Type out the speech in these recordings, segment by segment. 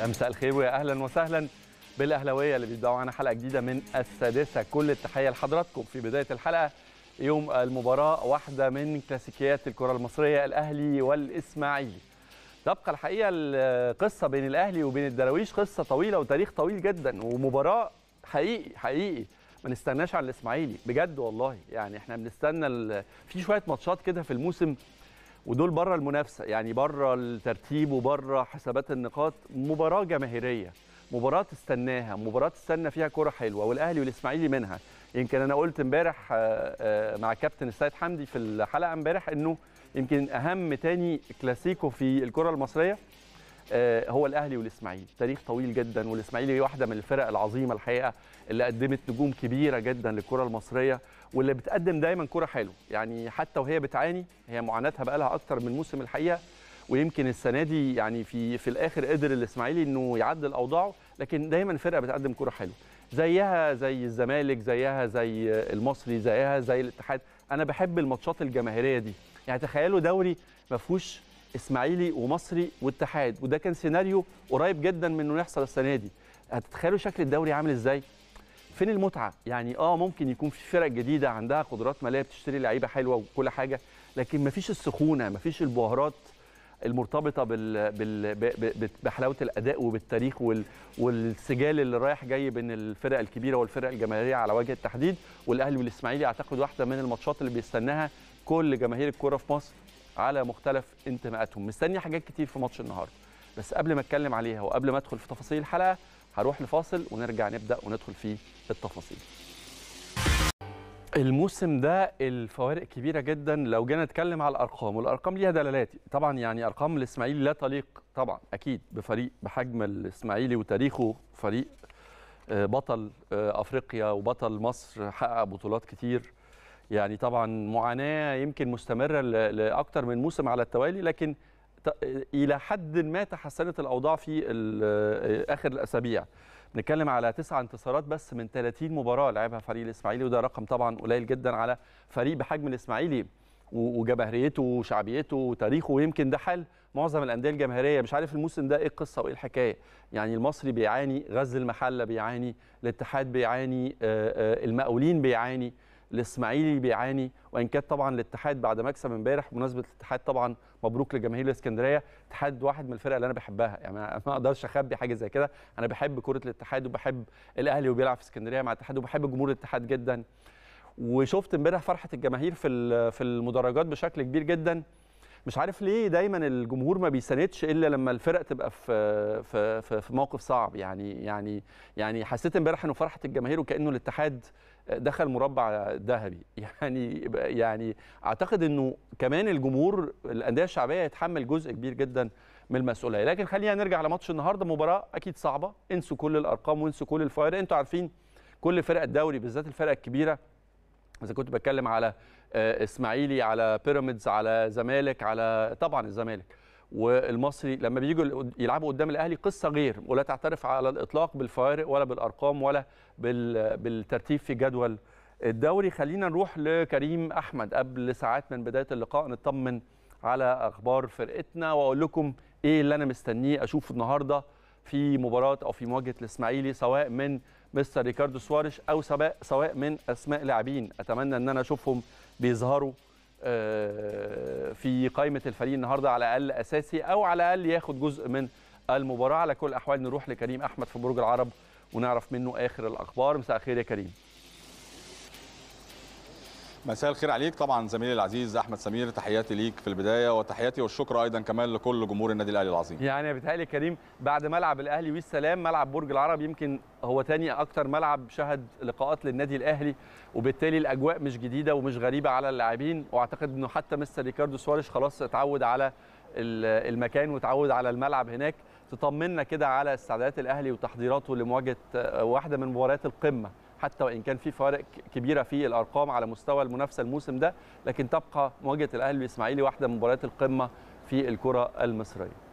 يا مساء الخير ويا اهلا وسهلا بالاهلاويه اللي بيبداوا معانا حلقه جديده من السادسه كل التحيه لحضراتكم في بدايه الحلقه يوم المباراه واحده من كلاسيكيات الكره المصريه الاهلي والاسماعيلي تبقى الحقيقه القصه بين الاهلي وبين الدراويش قصه طويله وتاريخ طويل جدا ومباراه حقيقي حقيقي ما نستناش على الاسماعيلي بجد والله يعني احنا بنستنى في شويه ماتشات كده في الموسم ودول بره المنافسه يعني بره الترتيب وبره حسابات النقاط مباراه جماهيريه مباراه تستناها مباراه تستنى فيها كره حلوه والاهلي والاسماعيلي منها يمكن انا قلت امبارح آه، آه، مع كابتن السيد حمدي في الحلقه امبارح انه يمكن اهم تاني كلاسيكو في الكره المصريه آه، هو الاهلي والاسماعيلي تاريخ طويل جدا والاسماعيلي واحده من الفرق العظيمه الحقيقه اللي قدمت نجوم كبيره جدا للكره المصريه واللي بتقدم دايما كرة حلوه يعني حتى وهي بتعاني هي معاناتها بقى لها اكتر من موسم الحقيقه ويمكن السنه دي يعني في في الاخر قدر الاسماعيلي انه يعدل اوضاعه لكن دايما فرقه بتقدم كره حلوه زيها زي الزمالك زيها زي المصري زيها زي الاتحاد انا بحب الماتشات الجماهيريه دي يعني تخيلوا دوري ما فيهوش اسماعيلي ومصري واتحاد وده كان سيناريو قريب جدا من انه يحصل السنه دي هتتخيلوا شكل الدوري عامل ازاي فين المتعه يعني اه ممكن يكون في فرق جديده عندها قدرات ماليه بتشتري لعيبه حلوه وكل حاجه لكن مفيش السخونه مفيش البهارات المرتبطه بال... بال... ب... بحلاوه الاداء وبالتاريخ وال... والسجال اللي رايح جاي بين الفرق الكبيره والفرق الجماهيريه على وجه التحديد والاهلي والاسماعيلي اعتقد واحده من الماتشات اللي بيستناها كل جماهير الكوره في مصر على مختلف انتماءاتهم مستني حاجات كتير في ماتش النهارده بس قبل ما اتكلم عليها وقبل ما ادخل في تفاصيل الحلقه هروح لفاصل ونرجع نبدا وندخل في التفاصيل الموسم ده الفوارق كبيرة جدا لو جينا نتكلم على الأرقام والأرقام ليها دلالات طبعا يعني أرقام الإسماعيلي لا تليق طبعا أكيد بفريق بحجم الإسماعيلي وتاريخه فريق آه، بطل آه، أفريقيا وبطل مصر حقق بطولات كتير يعني طبعا معاناة يمكن مستمرة لأكتر من موسم على التوالي لكن الى حد ما تحسنت الاوضاع في اخر الاسابيع بنتكلم على تسع انتصارات بس من 30 مباراه لعبها فريق الاسماعيلي وده رقم طبعا قليل جدا على فريق بحجم الاسماعيلي وجماهيريته وشعبيته وتاريخه ويمكن ده حال معظم الانديه الجماهيريه مش عارف الموسم ده ايه القصه وايه الحكايه يعني المصري بيعاني غزل المحله بيعاني الاتحاد بيعاني المقاولين بيعاني الاسماعيلي بيعاني وان كان طبعا الاتحاد بعد مكسب امبارح بمناسبه الاتحاد طبعا مبروك لجماهير الاسكندريه اتحاد واحد من الفرق اللي انا بحبها يعني ما اقدرش اخبي حاجه زي كده انا بحب كره الاتحاد وبحب الاهلي وبيلعب في اسكندريه مع الاتحاد وبحب جمهور الاتحاد جدا وشفت امبارح فرحه الجماهير في في المدرجات بشكل كبير جدا مش عارف ليه دايما الجمهور ما بيساندش الا لما الفرق تبقى في في في موقف صعب يعني يعني يعني حسيت امبارح انه فرحه الجماهير وكانه الاتحاد دخل مربع ذهبي يعني يعني اعتقد انه كمان الجمهور الانديه الشعبيه يتحمل جزء كبير جدا من المسؤوليه لكن خلينا نرجع لماتش النهارده مباراه اكيد صعبه انسوا كل الارقام وانسوا كل الفوائد انتوا عارفين كل فرق الدوري بالذات الفرق الكبيره اذا كنت بتكلم على آه، اسماعيلي على بيراميدز على زمالك على طبعا الزمالك والمصري لما بييجوا يلعبوا قدام الاهلي قصه غير ولا تعترف على الاطلاق بالفوارق ولا بالارقام ولا بالترتيب في جدول الدوري خلينا نروح لكريم احمد قبل ساعات من بدايه اللقاء نطمن على اخبار فرقتنا واقول لكم ايه اللي انا مستنيه اشوفه النهارده في مباراه او في مواجهه الاسماعيلي سواء من مستر ريكاردو سواريش او سواء من اسماء لاعبين اتمنى ان انا اشوفهم بيظهروا آه، في قائمه الفريق النهارده على الاقل اساسي او على الاقل ياخد جزء من المباراه على كل الاحوال نروح لكريم احمد في برج العرب ونعرف منه اخر الاخبار مساء الخير يا كريم مساء الخير عليك طبعا زميلي العزيز احمد سمير تحياتي ليك في البدايه وتحياتي والشكر ايضا كمان لكل جمهور النادي الاهلي العظيم يعني بيتهيألي كريم بعد ملعب الاهلي والسلام ملعب برج العرب يمكن هو تاني اكتر ملعب شهد لقاءات للنادي الاهلي وبالتالي الاجواء مش جديده ومش غريبه على اللاعبين واعتقد انه حتى مستر ريكاردو سواريش خلاص اتعود على المكان وتعود على الملعب هناك تطمنا كده على استعدادات الاهلي وتحضيراته لمواجهه آه، واحده من مباريات القمه حتى وان كان في فوارق كبيره في الارقام على مستوى المنافسه الموسم ده لكن تبقى مواجهه الاهلي الاسماعيلي واحده من مباريات القمه في الكره المصريه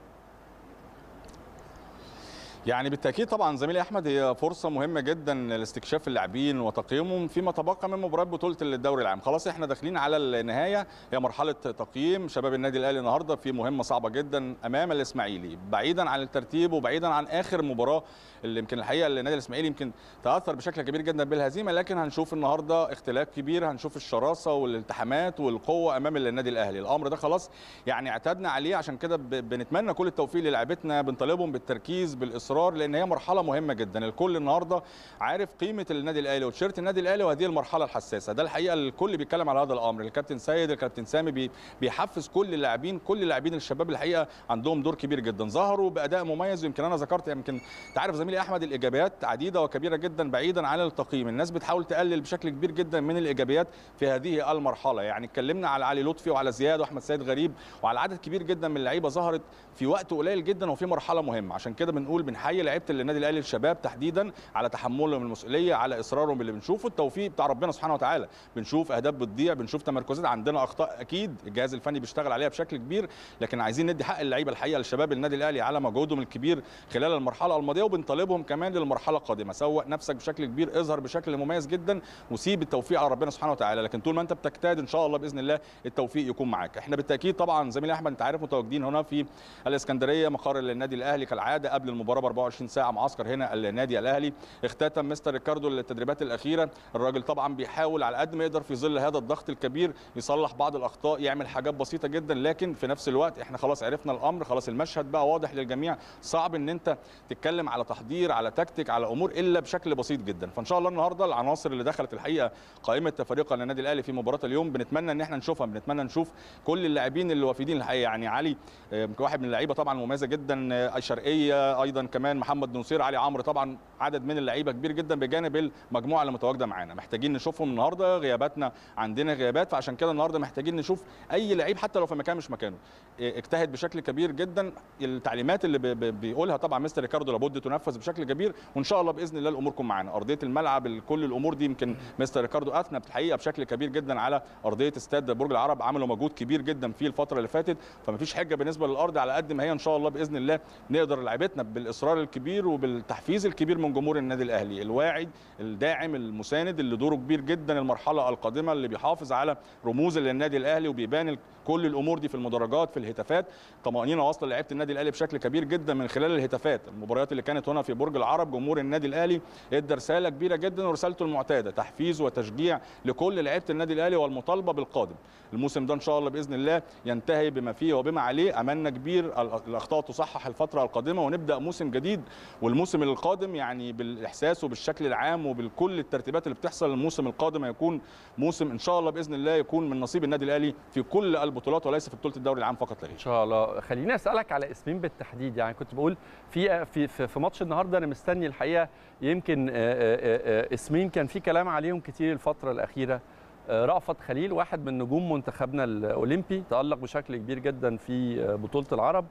يعني بالتاكيد طبعا زميلي احمد هي فرصه مهمه جدا لاستكشاف اللاعبين وتقييمهم فيما تبقى من مباريات بطوله الدوري العام خلاص احنا داخلين على النهايه هي مرحله تقييم شباب النادي الاهلي النهارده في مهمه صعبه جدا امام الاسماعيلي بعيدا عن الترتيب وبعيدا عن اخر مباراه اللي يمكن الحقيقه اللي النادي الاسماعيلي يمكن تاثر بشكل كبير جدا بالهزيمه لكن هنشوف النهارده اختلاف كبير هنشوف الشراسه والالتحامات والقوه امام النادي الاهلي الامر ده خلاص يعني اعتدنا عليه عشان كده بنتمنى كل التوفيق للاعبتنا بنطالبهم بالتركيز بالاصرار باصرار لان هي مرحله مهمه جدا الكل النهارده عارف قيمه النادي الاهلي وتيشيرت النادي الاهلي وهذه المرحله الحساسه ده الحقيقه الكل بيتكلم على هذا الامر الكابتن سيد الكابتن سامي بيحفز كل اللاعبين كل اللاعبين الشباب الحقيقه عندهم دور كبير جدا ظهروا باداء مميز ويمكن انا ذكرت يمكن تعرف زميلي احمد الايجابيات عديده وكبيره جدا بعيدا عن التقييم الناس بتحاول تقلل بشكل كبير جدا من الايجابيات في هذه المرحله يعني اتكلمنا على علي لطفي وعلى زياد واحمد سيد غريب وعلى عدد كبير جدا من اللعيبه ظهرت في وقت قليل جدا وفي مرحله مهمه عشان كده بنقول بنح احيي لعيبه النادي الاهلي الشباب تحديدا على تحملهم المسؤوليه على اصرارهم اللي بنشوفه التوفيق بتاع ربنا سبحانه وتعالى بنشوف اهداف بتضيع بنشوف تمركزات عندنا اخطاء اكيد الجهاز الفني بيشتغل عليها بشكل كبير لكن عايزين ندي حق اللعيبه الحقيقه لشباب النادي الاهلي على مجهودهم الكبير خلال المرحله الماضيه وبنطالبهم كمان للمرحله القادمه سوق نفسك بشكل كبير اظهر بشكل مميز جدا وسيب التوفيق على ربنا سبحانه وتعالى لكن طول ما انت بتجتهد ان شاء الله باذن الله التوفيق يكون معاك احنا بالتاكيد طبعا زميلي احمد انت عارف متواجدين هنا في الاسكندريه مقر للنادي الاهلي كالعاده قبل المباراه 24 ساعه معسكر هنا النادي الاهلي اختتم مستر ريكاردو التدريبات الاخيره الراجل طبعا بيحاول على قد ما يقدر في ظل هذا الضغط الكبير يصلح بعض الاخطاء يعمل حاجات بسيطه جدا لكن في نفس الوقت احنا خلاص عرفنا الامر خلاص المشهد بقى واضح للجميع صعب ان انت تتكلم على تحضير على تكتيك على امور الا بشكل بسيط جدا فان شاء الله النهارده العناصر اللي دخلت الحقيقه قائمه فريق النادي الاهلي في مباراه اليوم بنتمنى ان احنا نشوفها بنتمنى نشوف كل اللاعبين اللي وافدين الحقيقه يعني علي آه، واحد من اللعيبه طبعا مميزه جدا آه، شرقيه ايضا كمان محمد نصير علي عمرو طبعا عدد من اللعيبه كبير جدا بجانب المجموعه اللي متواجده معانا محتاجين نشوفهم النهارده غياباتنا عندنا غيابات فعشان كده النهارده محتاجين نشوف اي لعيب حتى لو في مكان مش مكانه إيه، اجتهد بشكل كبير جدا التعليمات اللي بيقولها طبعا مستر ريكاردو لابد تنفذ بشكل كبير وان شاء الله باذن الله الاموركم معانا ارضيه الملعب كل الامور دي يمكن مستر ريكاردو اثنى الحقيقه بشكل كبير جدا على ارضيه استاد برج العرب عملوا مجهود كبير جدا فيه الفتره اللي فاتت فمفيش حجه بالنسبه للارض على قد ما هي ان شاء الله باذن الله نقدر لعيبتنا بالاصرار بالاصرار الكبير وبالتحفيز الكبير من جمهور النادي الاهلي الواعد الداعم المساند اللي دوره كبير جدا المرحله القادمه اللي بيحافظ على رموز للنادي الاهلي وبيبان كل الامور دي في المدرجات في الهتافات طمانينه واصله لعيبه النادي الاهلي بشكل كبير جدا من خلال الهتافات المباريات اللي كانت هنا في برج العرب جمهور النادي الاهلي ادى رساله كبيره جدا ورسالته المعتاده تحفيز وتشجيع لكل لعيبه النادي الاهلي والمطالبه بالقادم الموسم ده ان شاء الله باذن الله ينتهي بما فيه وبما عليه املنا كبير الاخطاء تصحح الفتره القادمه ونبدا موسم الجديد والموسم القادم يعني بالاحساس وبالشكل العام وبالكل الترتيبات اللي بتحصل الموسم القادم هيكون موسم ان شاء الله باذن الله يكون من نصيب النادي الاهلي في كل البطولات وليس في بطوله الدوري العام فقط لا ان شاء الله خليني اسالك على اسمين بالتحديد يعني كنت بقول في في في, في ماتش النهارده انا مستني الحقيقه يمكن آه، آه، آه، اسمين كان في كلام عليهم كتير الفتره الاخيره رأفت خليل واحد من نجوم منتخبنا الأولمبي تألق بشكل كبير جدا في بطولة العرب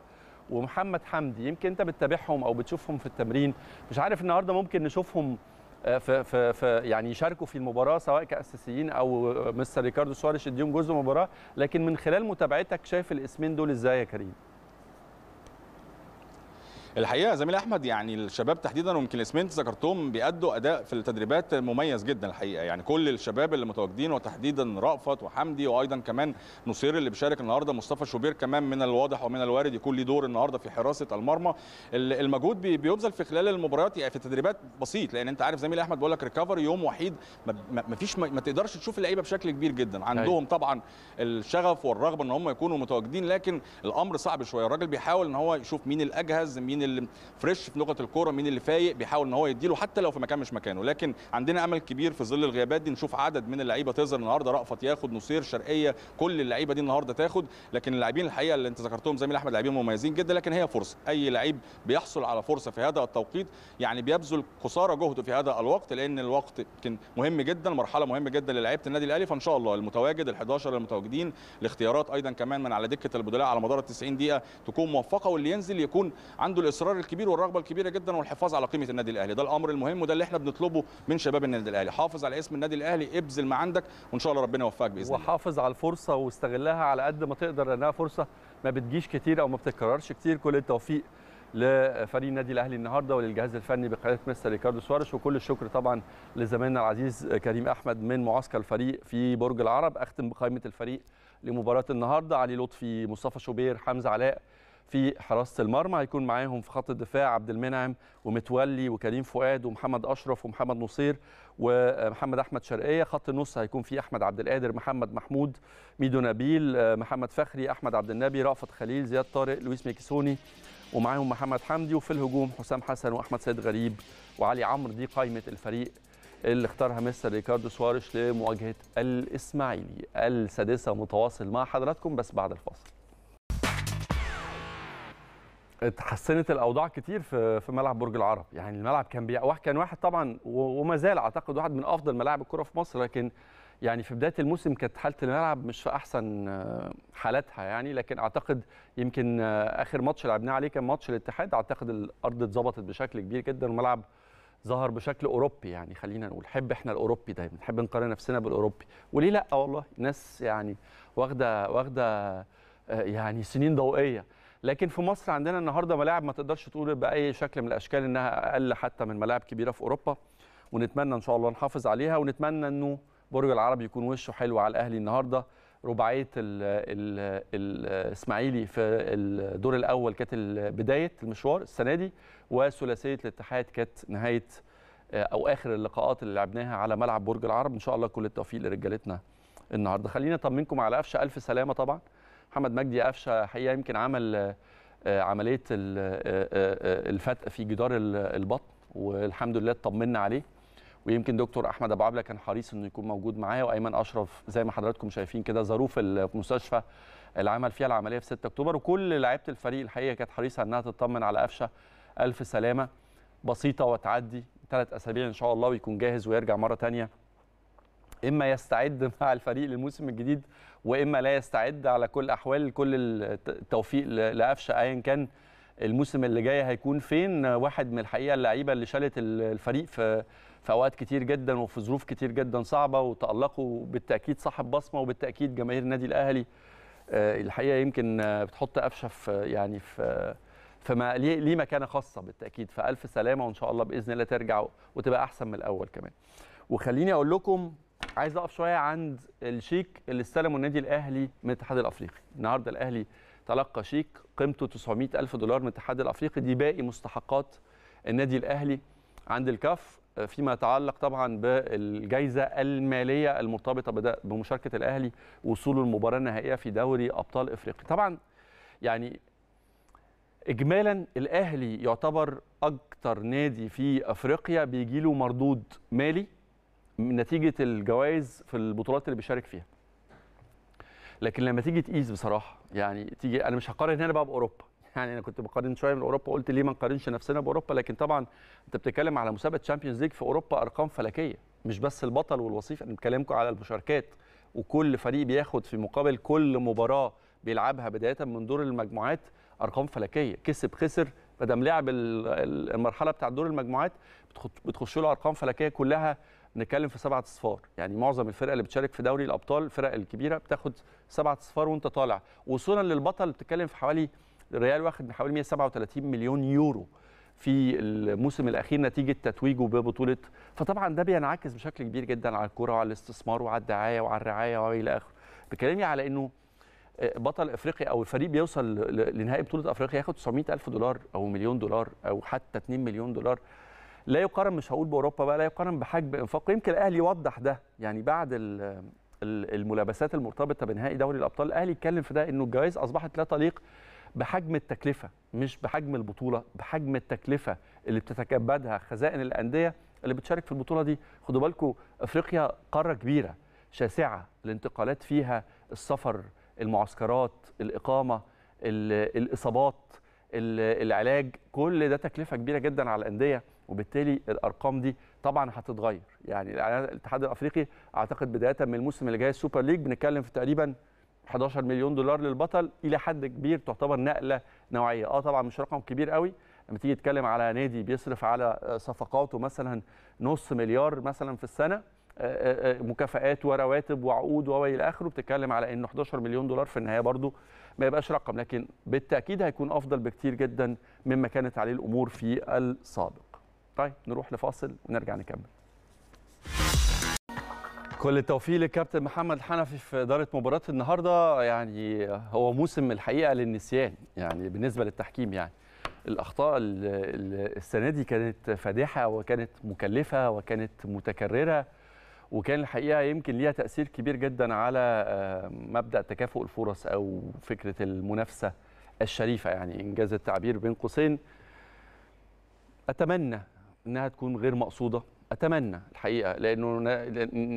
ومحمد حمدي يمكن انت بتتابعهم او بتشوفهم في التمرين مش عارف النهارده ممكن نشوفهم في آه، في في يعني يشاركوا في المباراه سواء كاساسيين او آه، مستر ريكاردو سواريش اديهم جزء مباراه لكن من خلال متابعتك شايف الاسمين دول ازاي يا كريم؟ الحقيقه زميل احمد يعني الشباب تحديدا ويمكن الاسمين ذكرتهم بيأدوا اداء في التدريبات مميز جدا الحقيقه يعني كل الشباب اللي متواجدين وتحديدا رأفت وحمدي وايضا كمان نصير اللي بيشارك النهارده مصطفى شوبير كمان من الواضح ومن الوارد يكون ليه دور النهارده في حراسه المرمى المجهود بيبذل في خلال المباريات يعني في التدريبات بسيط لان انت عارف زميل احمد بيقول لك ريكفري يوم وحيد ما فيش ما تقدرش تشوف اللعيبه بشكل كبير جدا عندهم طبعا الشغف والرغبه ان هم يكونوا متواجدين لكن الامر صعب شويه الراجل بيحاول ان هو يشوف مين الاجهز مين اللي فريش في لغه الكوره مين اللي فايق بيحاول ان هو يديله حتى لو في مكان مش مكانه لكن عندنا امل كبير في ظل الغيابات دي نشوف عدد من اللعيبه تظهر النهارده رأفت ياخد نصير شرقيه كل اللعيبه دي النهارده تاخد لكن اللاعبين الحقيقه اللي انت ذكرتهم زميل احمد لاعبين مميزين جدا لكن هي فرصه اي لعيب بيحصل على فرصه في هذا التوقيت يعني بيبذل قصارى جهده في هذا الوقت لان الوقت كان مهم جدا مرحله مهمه جدا للعيبه النادي الاهلي فان شاء الله المتواجد ال11 المتواجدين الاختيارات ايضا كمان من على دكه البدلاء على مدار ال 90 دقيقه تكون موفقه واللي ينزل يكون عنده الاصرار الكبير والرغبه الكبيره جدا والحفاظ على قيمه النادي الاهلي ده الامر المهم وده اللي احنا بنطلبه من شباب النادي الاهلي حافظ على اسم النادي الاهلي ابذل ما عندك وان شاء الله ربنا يوفقك باذن الله وحافظ على الفرصه واستغلها على قد ما تقدر لانها فرصه ما بتجيش كتير او ما بتتكررش كتير كل التوفيق لفريق النادي الاهلي النهارده وللجهاز الفني بقياده مستر ريكاردو سوارش وكل الشكر طبعا لزميلنا العزيز كريم احمد من معسكر الفريق في برج العرب اختم بقائمه الفريق لمباراه النهارده علي لطفي مصطفى شوبير حمزه علاء في حراسه المرمى هيكون معاهم في خط الدفاع عبد المنعم ومتولي وكريم فؤاد ومحمد اشرف ومحمد نصير ومحمد احمد شرقيه خط النص هيكون في احمد عبد القادر محمد محمود ميدو نبيل محمد فخري احمد عبد النبي رأفت خليل زياد طارق لويس ميكسوني ومعاهم محمد حمدي وفي الهجوم حسام حسن واحمد سيد غريب وعلي عمرو دي قائمه الفريق اللي اختارها مستر ريكاردو سوارش لمواجهه الاسماعيلي السادسه متواصل مع حضراتكم بس بعد الفاصل اتحسنت الاوضاع كتير في في ملعب برج العرب يعني الملعب كان بيع كان واحد طبعا وما زال اعتقد واحد من افضل ملاعب الكره في مصر لكن يعني في بدايه الموسم كانت حاله الملعب مش في احسن آه، حالاتها يعني لكن اعتقد يمكن آه، اخر ماتش لعبناه عليه كان ماتش الاتحاد اعتقد الارض اتظبطت بشكل كبير جدا والملعب ظهر بشكل اوروبي يعني خلينا نقول حب احنا الاوروبي دايما نحب نقارن نفسنا بالاوروبي وليه لا والله ناس يعني واخده واخده آه، يعني سنين ضوئيه لكن في مصر عندنا النهارده ملاعب ما تقدرش تقول باي شكل من الاشكال انها اقل حتى من ملاعب كبيره في اوروبا ونتمنى ان شاء الله نحافظ عليها ونتمنى انه برج العرب يكون وشه حلو على الاهلي النهارده رباعيه الاسماعيلي في الدور الاول كانت بدايه المشوار السنه دي وثلاثيه الاتحاد كانت نهايه آه، او اخر اللقاءات اللي لعبناها على ملعب برج العرب ان شاء الله كل التوفيق لرجالتنا النهارده خلينا اطمنكم على قفشه الف سلامه طبعا محمد مجدي قفشه حقيقه يمكن عمل آه، عمليه آه، آه، الفتق في جدار البطن والحمد لله اطمنا عليه ويمكن دكتور احمد ابو عبله كان حريص انه يكون موجود معايا وايمن اشرف زي ما حضراتكم شايفين كده ظروف المستشفى اللي عمل فيها العمليه في 6 اكتوبر وكل لعيبه الفريق الحقيقه كانت حريصه انها تطمن على قفشه الف سلامه بسيطه وتعدي ثلاث اسابيع ان شاء الله ويكون جاهز ويرجع مره ثانيه اما يستعد مع الفريق للموسم الجديد واما لا يستعد على كل احوال كل التوفيق لقفشه ايا كان الموسم اللي جاي هيكون فين واحد من الحقيقه اللعيبه اللي شالت الفريق في في اوقات كتير جدا وفي ظروف كتير جدا صعبه وتالقوا بالتاكيد صاحب بصمه وبالتاكيد جماهير النادي الاهلي آه، الحقيقه يمكن بتحط قفشه في يعني في فما ليه مكانه خاصه بالتاكيد فالف سلامه وان شاء الله باذن الله ترجع وتبقى احسن من الاول كمان وخليني اقول لكم عايز اقف شويه عند الشيك اللي استلمه النادي الاهلي من الاتحاد الافريقي النهارده الاهلي تلقى شيك قيمته 900 الف دولار من الاتحاد الافريقي دي باقي مستحقات النادي الاهلي عند الكاف فيما يتعلق طبعا بالجائزه الماليه المرتبطه بمشاركه الاهلي وصوله المباراه النهائيه في دوري ابطال افريقيا طبعا يعني اجمالا الاهلي يعتبر اكتر نادي في افريقيا بيجي له مردود مالي نتيجه الجوائز في البطولات اللي بيشارك فيها لكن لما تيجي تقيس بصراحه يعني تيجي انا مش هقارن هنا بقى باوروبا يعني انا كنت بقارن شويه من اوروبا قلت ليه ما نقارنش نفسنا باوروبا لكن طبعا انت بتتكلم على مسابقه تشامبيونز ليج في اوروبا ارقام فلكيه مش بس البطل والوصيف انا بكلمكم على المشاركات وكل فريق بياخد في مقابل كل مباراه بيلعبها بدايه من دور المجموعات ارقام فلكيه كسب خسر ما دام لعب المرحله بتاع دور المجموعات بتخش له ارقام فلكيه كلها نتكلم في سبعة اصفار يعني معظم الفرق اللي بتشارك في دوري الابطال الفرق الكبيره بتاخد سبعة اصفار وانت طالع وصولا للبطل بتتكلم في حوالي الريال واخد من حوالي 137 مليون يورو في الموسم الاخير نتيجه تتويجه ببطوله فطبعا ده بينعكس بشكل كبير جدا على الكره وعلى الاستثمار وعلى الدعايه وعلى الرعايه والى اخره بكلامي على انه آه، بطل افريقيا او الفريق بيوصل لنهائي بطوله افريقيا ياخد 900 الف دولار او مليون دولار او حتى 2 مليون دولار لا يقارن مش هقول باوروبا بقى لا يقارن بحجم انفاقه يمكن الاهلي وضح ده يعني بعد الملابسات المرتبطه بنهائي دوري الابطال الاهلي اتكلم في ده انه الجوائز اصبحت لا تليق بحجم التكلفه مش بحجم البطوله بحجم التكلفه اللي بتتكبدها خزائن الانديه اللي بتشارك في البطوله دي خدوا بالكم افريقيا قاره كبيره شاسعه الانتقالات فيها السفر المعسكرات الاقامه الاصابات العلاج كل ده تكلفه كبيره جدا على الانديه وبالتالي الارقام دي طبعا هتتغير يعني الاتحاد الافريقي اعتقد بدايه من الموسم اللي جاي السوبر ليج بنتكلم في تقريبا 11 مليون دولار للبطل الى حد كبير تعتبر نقله نوعيه اه طبعا مش رقم كبير قوي لما تيجي تتكلم على نادي بيصرف على صفقاته مثلا نص مليار مثلا في السنه آه، آه، آه، مكافئات ورواتب وعقود والى اخره بتتكلم على انه 11 مليون دولار في النهايه برضو ما يبقاش رقم لكن بالتاكيد هيكون افضل بكتير جدا مما كانت عليه الامور في السابق طيب نروح لفاصل ونرجع نكمل كل التوفيق للكابتن محمد الحنفي في اداره مباراه النهارده يعني هو موسم الحقيقه للنسيان يعني بالنسبه للتحكيم يعني الاخطاء السنه دي كانت فادحه وكانت مكلفه وكانت متكرره وكان الحقيقه يمكن ليها تاثير كبير جدا على آه، مبدا تكافؤ الفرص او فكره المنافسه الشريفه يعني انجاز التعبير بين قوسين اتمنى انها تكون غير مقصوده اتمنى الحقيقه لانه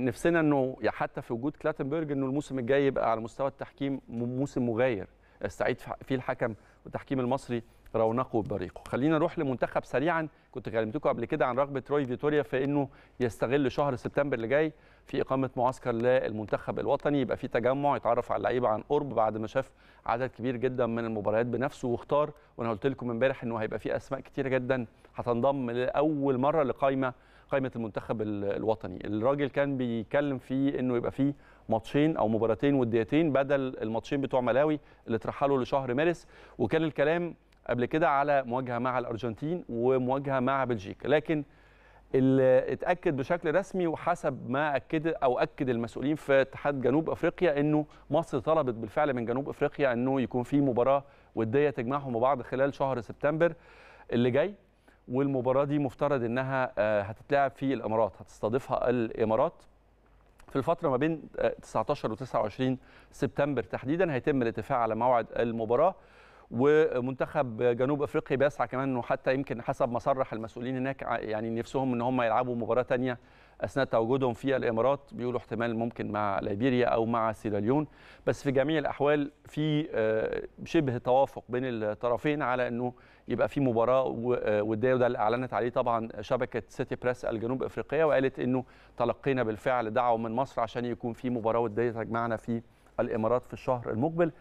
نفسنا انه حتى في وجود كلاتنبرج انه الموسم الجاي يبقى على مستوى التحكيم موسم مغاير استعيد فيه الحكم والتحكيم المصري رونقه وبريقه خلينا نروح لمنتخب سريعا كنت كلمتكم قبل كده عن رغبه روي فيتوريا في انه يستغل شهر سبتمبر اللي جاي في اقامه معسكر للمنتخب الوطني يبقى في تجمع يتعرف على اللعيبه عن قرب بعد ما شاف عدد كبير جدا من المباريات بنفسه واختار وانا قلت لكم امبارح انه هيبقى في اسماء كتير جدا هتنضم لاول مره لقائمه قائمه المنتخب الوطني الراجل كان بيتكلم في انه يبقى فيه ماتشين او مباراتين وديتين بدل الماتشين بتوع ملاوي اللي اترحلوا لشهر مارس وكان الكلام قبل كده على مواجهه مع الارجنتين ومواجهه مع بلجيكا لكن اللي اتاكد بشكل رسمي وحسب ما اكد او اكد المسؤولين في اتحاد جنوب افريقيا انه مصر طلبت بالفعل من جنوب افريقيا انه يكون في مباراه وديه تجمعهم ببعض خلال شهر سبتمبر اللي جاي والمباراه دي مفترض انها آه، هتتلعب في الامارات هتستضيفها الامارات في الفتره ما بين 19 و 29 سبتمبر تحديدا هيتم الاتفاق على موعد المباراه ومنتخب جنوب افريقيا بيسعى كمان انه حتى يمكن حسب ما صرح المسؤولين هناك يعني نفسهم ان هم يلعبوا مباراه ثانيه اثناء تواجدهم في الامارات بيقولوا احتمال ممكن مع ليبيريا او مع سيراليون بس في جميع الاحوال في آه، شبه توافق بين الطرفين على انه يبقى في مباراه وديه آه، وده اللي اعلنت عليه طبعا شبكه سيتي بريس الجنوب افريقيه وقالت انه تلقينا بالفعل دعوه من مصر عشان يكون في مباراه وديه تجمعنا في الامارات في الشهر المقبل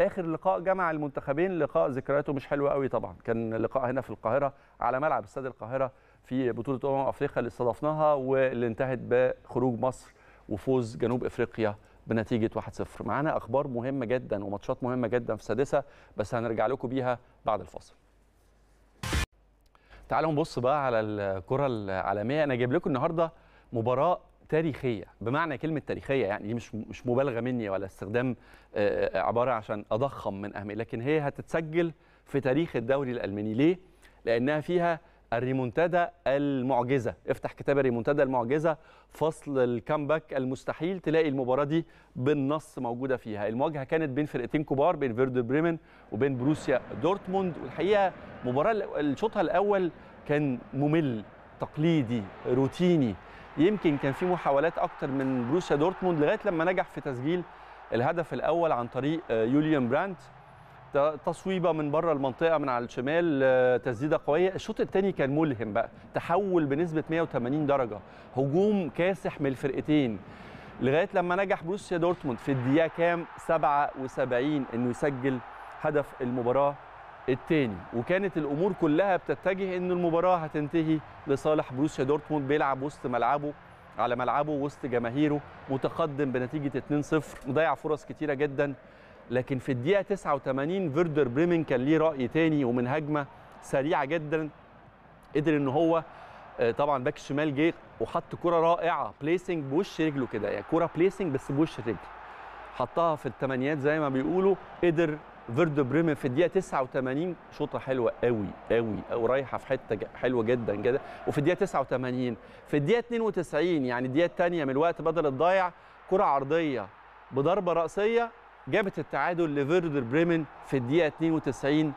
اخر لقاء جمع المنتخبين لقاء ذكرياته مش حلوه قوي طبعا كان لقاء هنا في القاهره على ملعب استاد القاهره في بطوله امم افريقيا اللي استضفناها واللي انتهت بخروج مصر وفوز جنوب افريقيا بنتيجه 1-0 معانا اخبار مهمه جدا وماتشات مهمه جدا في السادسه بس هنرجع لكم بيها بعد الفاصل تعالوا نبص بقى على الكره العالميه انا جايب لكم النهارده مباراه تاريخيه بمعنى كلمه تاريخيه يعني دي مش مش مبالغه مني ولا استخدام آه، آه، عباره عشان اضخم من اهميه لكن هي هتتسجل في تاريخ الدوري الالماني ليه لانها فيها الريمونتادا المعجزه افتح كتاب الريمونتادا المعجزه فصل الكامباك المستحيل تلاقي المباراه دي بالنص موجوده فيها المواجهه كانت بين فرقتين كبار بين فيردو بريمن وبين بروسيا دورتموند والحقيقه مباراه شوطها الاول كان ممل تقليدي روتيني يمكن كان في محاولات اكتر من بروسيا دورتموند لغايه لما نجح في تسجيل الهدف الاول عن طريق آه، يوليان براند تصويبه من بره المنطقه من على الشمال آه، تسديده قويه الشوط الثاني كان ملهم بقى تحول بنسبه 180 درجه هجوم كاسح من الفرقتين لغايه لما نجح بروسيا دورتموند في الدقيقه كام 77 انه يسجل هدف المباراه الثاني وكانت الامور كلها بتتجه ان المباراه هتنتهي لصالح بروسيا دورتموند بيلعب وسط ملعبه على ملعبه وسط جماهيره متقدم بنتيجه 2-0 مضيع فرص كتيره جدا لكن في الدقيقه 89 فيردر بريمن كان ليه راي تاني ومن هجمه سريعه جدا قدر ان هو آه، طبعا باك الشمال جه وحط كره رائعه بليسنج بوش رجله كده يعني كره بليسنج بس بوش الرجل حطها في الثمانيات زي ما بيقولوا قدر فيردو بريمن في الدقيقه 89 شوطه حلوه قوي قوي او رايحه في حته حلوه جدا جدا وفي الدقيقه 89 في الدقيقه 92 يعني الدقيقه الثانيه من الوقت بدل الضايع كره عرضيه بضربه راسيه جابت التعادل لفيردر بريمن في الدقيقه 92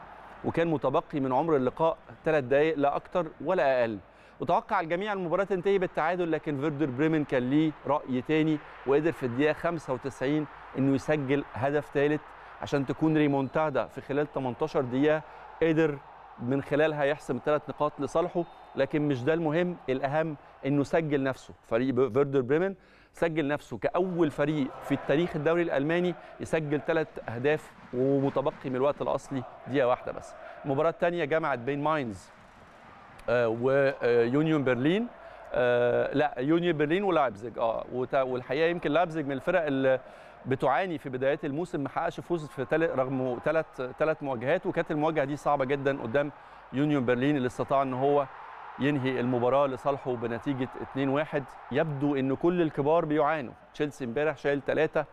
وكان متبقي من عمر اللقاء ثلاث دقائق لا اكتر ولا اقل وتوقع الجميع المباراه تنتهي بالتعادل لكن فيردر بريمن كان ليه راي تاني وقدر في الدقيقه 95 انه يسجل هدف ثالث عشان تكون ريمونتادا في خلال 18 دقيقه قدر من خلالها يحسم الثلاث نقاط لصالحه لكن مش ده المهم الاهم انه سجل نفسه فريق فيردر بريمن سجل نفسه كاول فريق في التاريخ الدوري الالماني يسجل ثلاث اهداف ومتبقي من الوقت الاصلي دقيقه واحده بس المباراه الثانيه جمعت بين ماينز آه، ويونيون آه، برلين آه، لا يونيون برلين ولايبزيج اه والحقيقه يمكن لايبزيج من الفرق اللي بتعاني في بدايات الموسم ما حققش فوز في رغم ثلاث ثلاث مواجهات وكانت المواجهه دي صعبه جدا قدام يونيون برلين اللي استطاع ان هو ينهي المباراه لصالحه بنتيجه 2-1 يبدو ان كل الكبار بيعانوا تشيلسي امبارح شايل ثلاثه آه،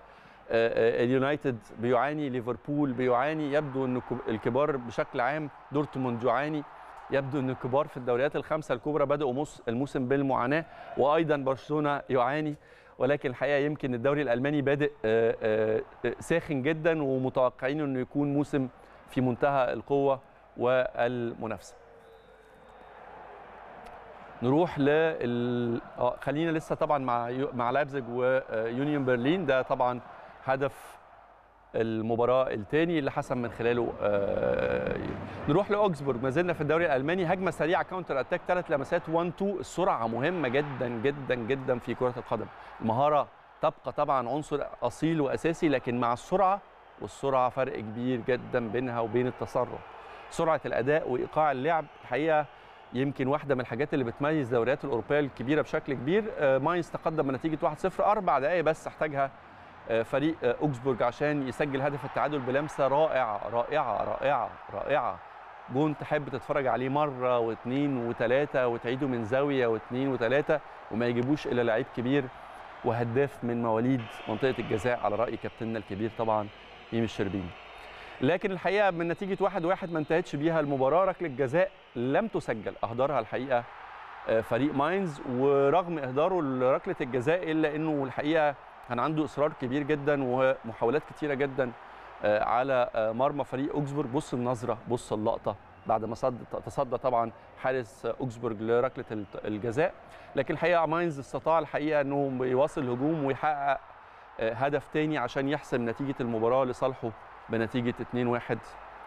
آه، اليونايتد بيعاني ليفربول بيعاني يبدو ان الكبار بشكل عام دورتموند يعاني يبدو ان الكبار في الدوريات الخمسه الكبرى بداوا الموسم بالمعاناه وايضا برشلونه يعاني ولكن الحقيقه يمكن الدوري الالماني بادئ آه، آه، آه، ساخن جدا ومتوقعين انه يكون موسم في منتهى القوه والمنافسه نروح ل لل خلينا لسه طبعا مع مع لايبزيج ويونيون برلين ده طبعا هدف المباراه الثاني اللي حسم من خلاله آه، نروح لاوكسبورج ما زلنا في الدوري الالماني هجمه سريعه كاونتر اتاك ثلاث لمسات 1 2 السرعه مهمه جدا جدا جدا في كره القدم المهاره تبقى طبعا عنصر اصيل واساسي لكن مع السرعه والسرعه فرق كبير جدا بينها وبين التسرع سرعه الاداء وايقاع اللعب الحقيقه يمكن واحده من الحاجات اللي بتميز الدوريات الاوروبيه الكبيره بشكل كبير آه، ماينز تقدم بنتيجه 1-0 اربع دقائق بس احتاجها آه، فريق آه، اوكسبورج عشان يسجل هدف التعادل بلمسه رائعه رائعه رائعه رائعه جون تحب تتفرج عليه مره واثنين وثلاثه وتعيده من زاويه واثنين وثلاثه وما يجيبوش الا لعيب كبير وهداف من مواليد منطقه الجزاء على راي كابتننا الكبير طبعا ايم الشربيني. لكن الحقيقه من نتيجه 1-1 واحد واحد ما انتهتش بيها المباراه ركله جزاء لم تسجل اهدرها الحقيقه آه، فريق ماينز ورغم اهداره لركله الجزاء الا انه الحقيقه كان عنده اصرار كبير جدا ومحاولات كتيره جدا آه، على آه، مرمى فريق اوكسبورغ بص النظره بص اللقطه بعد ما تصدى طبعا حارس اوكسبورغ لركله الجزاء لكن الحقيقه ماينز استطاع الحقيقه انه يواصل الهجوم ويحقق آه، هدف تاني عشان يحسم نتيجه المباراه لصالحه بنتيجه 2-1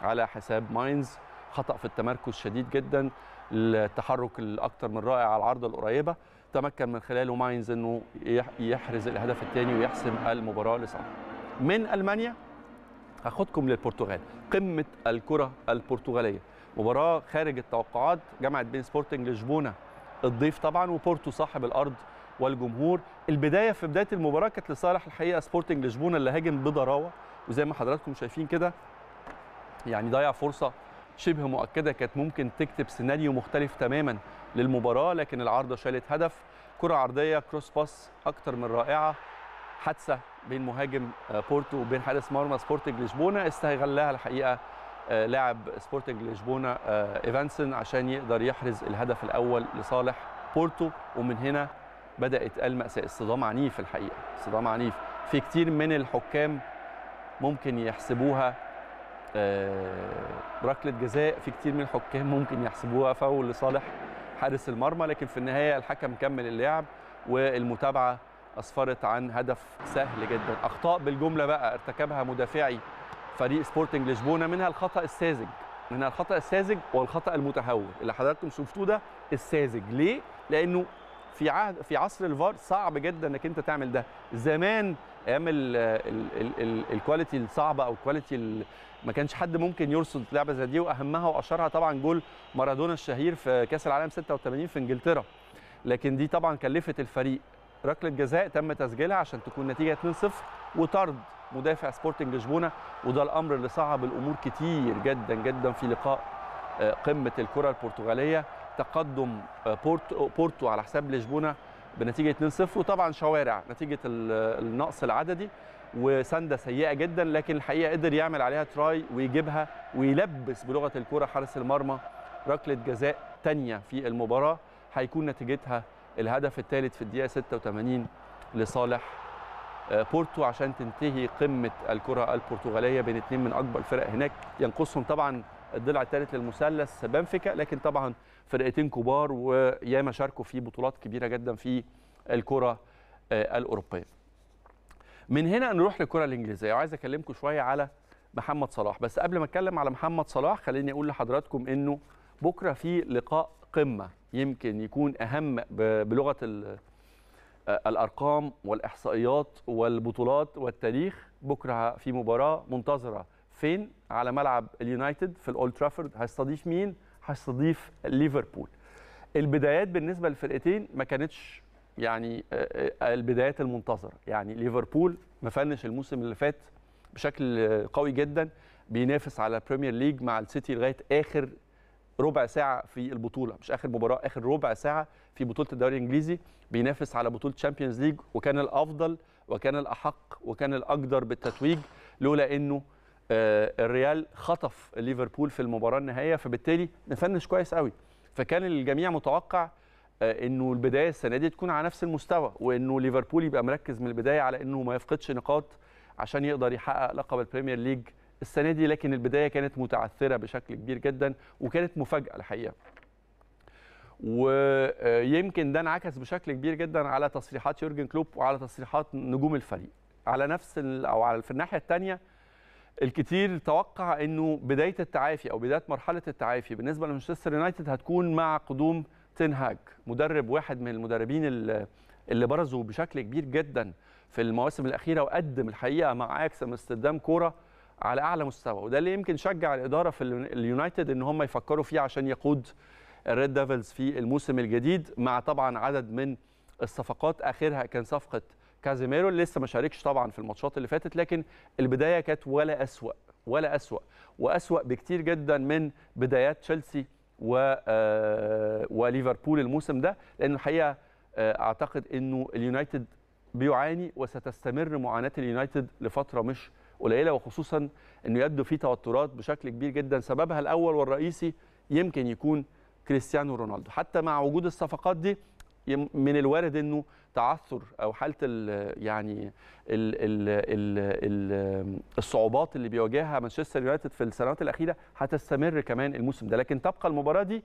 على حساب ماينز خطأ في التمركز شديد جدا التحرك الأكثر من رائع على العارضة القريبة تمكن من خلاله ماينز أنه يحرز الهدف الثاني ويحسم المباراة لصالح من ألمانيا هاخدكم للبرتغال قمة الكرة البرتغالية مباراة خارج التوقعات جمعت بين سبورتنج لشبونة الضيف طبعا وبورتو صاحب الأرض والجمهور البداية في بداية المباراة كانت لصالح الحقيقة سبورتنج لشبونة اللي هاجم بضراوة وزي ما حضراتكم شايفين كده يعني ضيع فرصة شبه مؤكده كانت ممكن تكتب سيناريو مختلف تماما للمباراه لكن العارضه شالت هدف كره عرضيه كروس باس اكتر من رائعه حادثه بين مهاجم آه، بورتو وبين حارس مرمى سبورتنج لشبونه استغلها الحقيقه آه، لاعب سبورتنج لشبونه آه، ايفانسون عشان يقدر يحرز الهدف الاول لصالح بورتو ومن هنا بدات المأساة اصطدام عنيف الحقيقه اصطدام عنيف في كتير من الحكام ممكن يحسبوها آه، ركله جزاء في كتير من الحكام ممكن يحسبوها فاول لصالح حارس المرمى لكن في النهايه الحكم كمل اللعب والمتابعه اسفرت عن هدف سهل جدا اخطاء بالجمله بقى ارتكبها مدافعي فريق سبورتنج لشبونه منها الخطا الساذج منها الخطا الساذج والخطا المتهور اللي حضراتكم شفتوه ده الساذج ليه لانه في عهد في عصر الفار صعب جدا انك انت تعمل ده زمان ايام الكواليتي الصعبه او الكواليتي ما كانش حد ممكن يرصد لعبه زي دي واهمها واشهرها طبعا جول مارادونا الشهير في كاس العالم 86 في انجلترا لكن دي طبعا كلفت الفريق ركله جزاء تم تسجيلها عشان تكون نتيجه 2-0 وطرد مدافع سبورتنج لشبونه وده الامر اللي صعب الامور كتير جدا جدا في لقاء آه، قمه الكره البرتغاليه تقدم آه، بورتو على حساب لشبونه بنتيجه 2-0 وطبعا شوارع نتيجه النقص العددي وسنده سيئه جدا لكن الحقيقه قدر يعمل عليها تراي ويجيبها ويلبس بلغه الكوره حارس المرمى ركله جزاء ثانيه في المباراه هيكون نتيجتها الهدف الثالث في الدقيقه 86 لصالح آه، بورتو عشان تنتهي قمه الكره البرتغاليه بين اثنين من اكبر الفرق هناك ينقصهم طبعا الضلع الثالث للمثلث بنفيكا لكن طبعا فرقتين كبار وياما شاركوا في بطولات كبيره جدا في الكره آه، الاوروبيه. من هنا نروح للكره الانجليزيه وعايز اكلمكم شويه على محمد صلاح بس قبل ما اتكلم على محمد صلاح خليني اقول لحضراتكم انه بكره في لقاء قمه يمكن يكون اهم بلغه آه، الارقام والاحصائيات والبطولات والتاريخ بكره في مباراه منتظره فين على ملعب اليونايتد في الاولد ترافورد هيستضيف مين هيستضيف ليفربول البدايات بالنسبه للفرقتين ما كانتش يعني آه، آه، البدايات المنتظره يعني ليفربول مفنش الموسم اللي فات بشكل قوي جدا بينافس على البريمير ليج مع السيتي لغايه اخر ربع ساعه في البطوله مش اخر مباراه اخر ربع ساعه في بطوله الدوري الانجليزي بينافس على بطوله تشامبيونز ليج وكان الافضل وكان الاحق وكان الاقدر بالتتويج لولا انه آه، الريال خطف ليفربول في المباراه النهائيه فبالتالي نفنش كويس قوي فكان الجميع متوقع آه، انه البدايه السنه دي تكون على نفس المستوى وانه ليفربول يبقى مركز من البدايه على انه ما يفقدش نقاط عشان يقدر يحقق لقب البريمير ليج السنه دي لكن البدايه كانت متعثره بشكل كبير جدا وكانت مفاجاه الحقيقه ويمكن ده انعكس بشكل كبير جدا على تصريحات يورجن كلوب وعلى تصريحات نجوم الفريق على نفس او على في الناحيه الثانيه الكتير توقع انه بدايه التعافي او بدايه مرحله التعافي بالنسبه لمانشستر يونايتد هتكون مع قدوم تنهاج مدرب واحد من المدربين اللي برزوا بشكل كبير جدا في المواسم الاخيره وقدم الحقيقه مع اكس امستردام كوره على اعلى مستوى وده اللي يمكن شجع الاداره في اليونايتد ان هم يفكروا فيه عشان يقود الريد ديفلز في الموسم الجديد مع طبعا عدد من الصفقات اخرها كان صفقه كازيميرو اللي لسه ما شاركش طبعا في الماتشات اللي فاتت لكن البدايه كانت ولا اسوا ولا اسوا واسوا بكتير جدا من بدايات تشيلسي و آه، وليفربول الموسم ده لانه الحقيقه آه، اعتقد انه اليونايتد بيعاني وستستمر معاناه اليونايتد لفتره مش قليله وخصوصا انه يبدو في توترات بشكل كبير جدا سببها الاول والرئيسي يمكن يكون كريستيانو رونالدو حتى مع وجود الصفقات دي من الوارد انه تعثر او حاله الـ يعني الـ الـ الـ الـ الصعوبات اللي بيواجهها مانشستر يونايتد في السنوات الاخيره هتستمر كمان الموسم ده لكن تبقى المباراه دي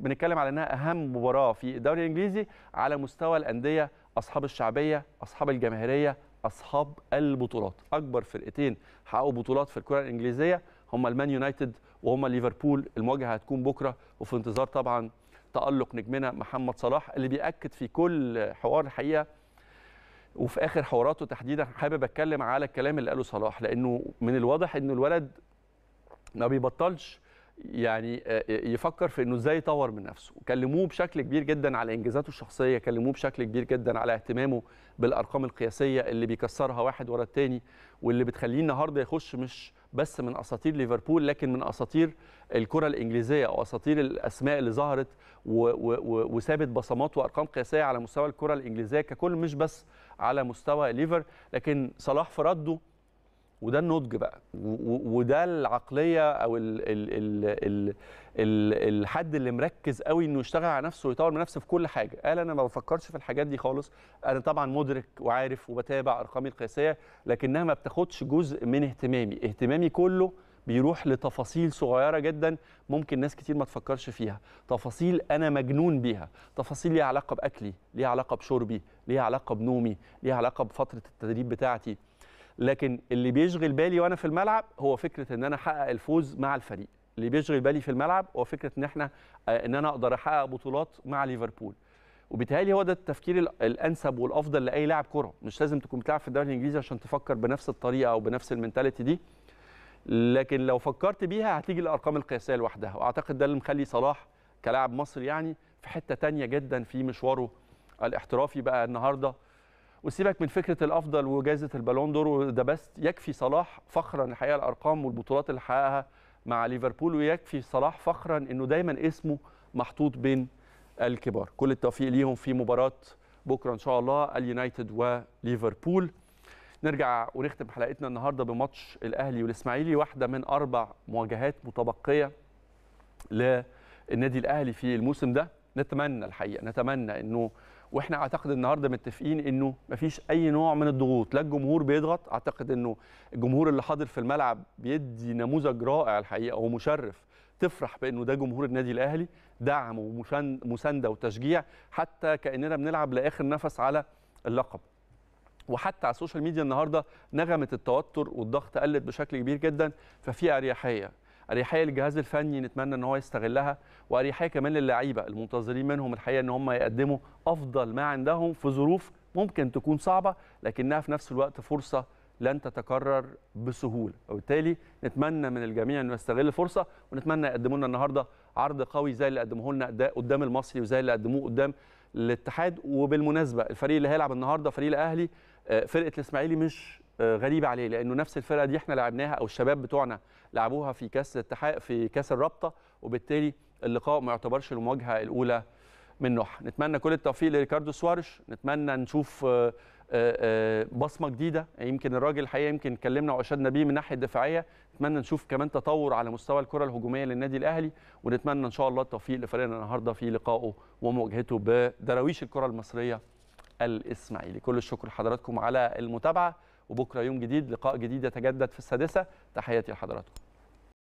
بنتكلم على انها اهم مباراه في الدوري الانجليزي على مستوى الانديه اصحاب الشعبيه اصحاب الجماهيريه اصحاب البطولات اكبر فرقتين حققوا بطولات في الكره الانجليزيه هما المان يونايتد وهما ليفربول المواجهه هتكون بكره وفي انتظار طبعا تألق نجمنا محمد صلاح اللي بيأكد في كل حوار الحقيقة وفي آخر حواراته تحديدا حابب أتكلم على الكلام اللي قاله صلاح لأنه من الواضح إنه الولد ما بيبطلش يعني آه، آه، يفكر في انه ازاي يطور من نفسه كلموه بشكل كبير جدا على انجازاته الشخصيه كلموه بشكل كبير جدا على اهتمامه بالارقام القياسيه اللي بيكسرها واحد ورا التاني واللي بتخليه النهارده يخش مش بس من اساطير ليفربول لكن من اساطير الكره الانجليزيه او اساطير الاسماء اللي ظهرت وسابت بصمات وارقام قياسيه على مستوى الكره الانجليزيه ككل مش بس على مستوى ليفر لكن صلاح في رده وده النضج بقى وده العقليه او ال ال ال ال الحد اللي مركز قوي انه يشتغل على نفسه ويطور من نفسه في كل حاجه قال انا ما بفكرش في الحاجات دي خالص انا طبعا مدرك وعارف وبتابع ارقامي القياسيه لكنها ما بتاخدش جزء من اهتمامي اهتمامي كله بيروح لتفاصيل صغيرة جدا ممكن ناس كتير ما تفكرش فيها تفاصيل أنا مجنون بيها تفاصيل ليها علاقة بأكلي ليها علاقة بشربي ليها علاقة بنومي ليها علاقة بفترة التدريب بتاعتي لكن اللي بيشغل بالي وانا في الملعب هو فكره ان انا احقق الفوز مع الفريق اللي بيشغل بالي في الملعب هو فكره ان احنا آه، ان انا اقدر احقق بطولات مع ليفربول وبالتالي هو ده التفكير الانسب والافضل لاي لاعب كره مش لازم تكون بتلعب في الدوري الانجليزي عشان تفكر بنفس الطريقه او بنفس المنتاليتي دي لكن لو فكرت بيها هتيجي الارقام القياسيه لوحدها واعتقد ده اللي مخلي صلاح كلاعب مصري يعني في حته تانية جدا في مشواره الاحترافي بقى النهارده وسيبك من فكره الافضل وجائزه البالون دور وده بس يكفي صلاح فخرا الحقيقه الارقام والبطولات اللي حققها مع ليفربول ويكفي صلاح فخرا انه دايما اسمه محطوط بين الكبار كل التوفيق ليهم في مباراه بكره ان شاء الله اليونايتد وليفربول نرجع ونختم حلقتنا النهارده بماتش الاهلي والاسماعيلي واحده من اربع مواجهات متبقيه للنادي الاهلي في الموسم ده نتمنى الحقيقه نتمنى انه واحنا اعتقد النهارده متفقين انه مفيش اي نوع من الضغوط لا الجمهور بيضغط اعتقد انه الجمهور اللي حاضر في الملعب بيدي نموذج رائع الحقيقه ومشرف تفرح بانه ده جمهور النادي الاهلي دعم ومسانده وتشجيع حتى كاننا بنلعب لاخر نفس على اللقب وحتى على السوشيال ميديا النهارده نغمه التوتر والضغط قلت بشكل كبير جدا ففي اريحيه اريحيه للجهاز الفني نتمنى ان هو يستغلها واريحيه كمان للعيبه المنتظرين منهم الحقيقه ان هم يقدموا افضل ما عندهم في ظروف ممكن تكون صعبه لكنها في نفس الوقت فرصه لن تتكرر بسهوله وبالتالي نتمنى من الجميع انه يستغل الفرصه ونتمنى يقدموا لنا النهارده عرض قوي زي اللي قدموه لنا قدام المصري وزي اللي قدموه قدام الاتحاد وبالمناسبه الفريق اللي هيلعب النهارده فريق الاهلي آه، فرقه الاسماعيلي مش آه، غريبه عليه لانه نفس الفرقه دي احنا لعبناها او الشباب بتوعنا لعبوها في كاس الاتحاد في كاس الرابطه وبالتالي اللقاء ما يعتبرش المواجهه الاولى من نوعها نتمنى كل التوفيق لريكاردو سوارش نتمنى نشوف آه، آه، آه، بصمه جديده يمكن الراجل الحقيقه يمكن اتكلمنا واشدنا بيه من الناحيه الدفاعيه نتمنى نشوف كمان تطور على مستوى الكره الهجوميه للنادي الاهلي ونتمنى ان شاء الله التوفيق لفريقنا النهارده في لقائه ومواجهته بدراويش الكره المصريه الاسماعيلي كل الشكر لحضراتكم على المتابعه وبكره يوم جديد لقاء جديد يتجدد في السادسه تحياتي لحضراتكم